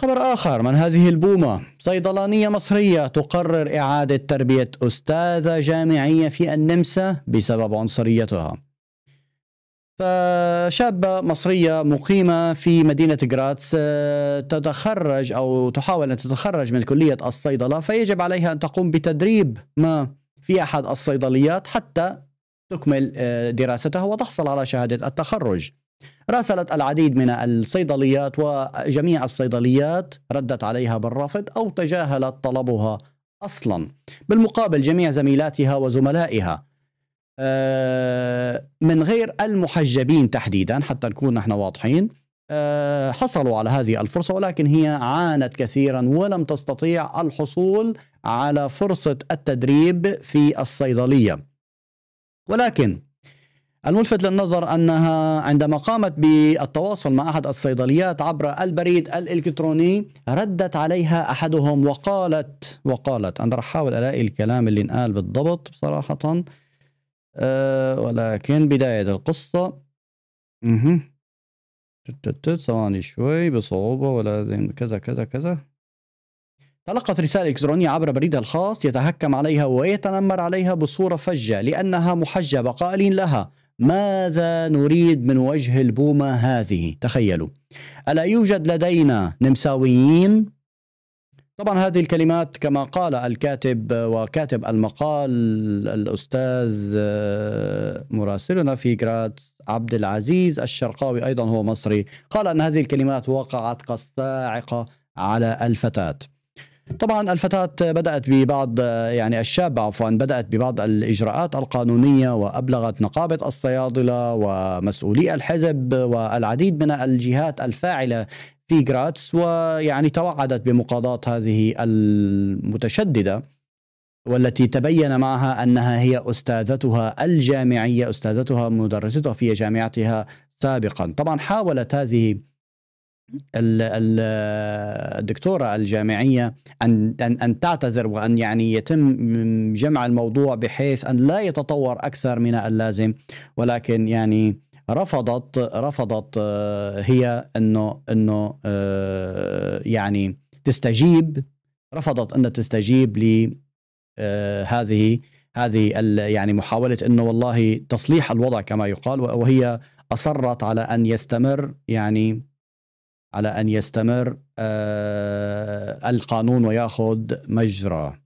خبر آخر من هذه البومة صيدلانية مصرية تقرر إعادة تربية أستاذة جامعية في النمسا بسبب عنصريتها فشابة مصرية مقيمة في مدينة غراتس آه، تتخرج أو تحاول أن تتخرج من كلية الصيدلة فيجب عليها أن تقوم بتدريب ما في أحد الصيدليات حتى تكمل آه، دراستها وتحصل على شهادة التخرج راسلت العديد من الصيدليات وجميع الصيدليات ردت عليها بالرفض أو تجاهلت طلبها أصلا بالمقابل جميع زميلاتها وزملائها آه، من غير المحجبين تحديدا حتى نكون نحن واضحين آه، حصلوا على هذه الفرصة ولكن هي عانت كثيرا ولم تستطيع الحصول على فرصة التدريب في الصيدلية ولكن الملفت للنظر انها عندما قامت بالتواصل مع احد الصيدليات عبر البريد الالكتروني ردت عليها احدهم وقالت وقالت انا رح احاول الاقي الكلام اللي انقال بالضبط بصراحه أه ولكن بدايه القصه اها ثواني شوي بصعوبه ولا كذا كذا كذا تلقت رسالة إلكترونية عبر بريدها الخاص يتهكم عليها ويتنمر عليها بصورة فجة لأنها محجبة قائلين لها ماذا نريد من وجه البومة هذه تخيلوا ألا يوجد لدينا نمساويين طبعا هذه الكلمات كما قال الكاتب وكاتب المقال الأستاذ آه، مراسلنا في جراتس عبد العزيز الشرقاوي أيضا هو مصري قال أن هذه الكلمات وقعت كالصاعقة على الفتاة طبعا الفتاة بدأت ببعض يعني الشابة عفوا بدأت ببعض الإجراءات القانونية وأبلغت نقابة الصيادلة ومسؤولي الحزب والعديد من الجهات الفاعلة في غراتس ويعني توعدت بمقاضاة هذه المتشددة والتي تبين معها أنها هي أستاذتها الجامعية أستاذتها مدرستها في جامعتها سابقا طبعا حاولت هذه الدكتوره الجامعيه ان ان ان تعتذر وان يعني يتم جمع الموضوع بحيث ان لا يتطور اكثر من اللازم ولكن يعني رفضت رفضت آه، هي انه انه آه، يعني تستجيب رفضت ان تستجيب ل آه، هذه هذه يعني محاوله انه والله تصليح الوضع كما يقال وهي اصرت على ان يستمر يعني على ان يستمر آه، القانون وياخذ مجرى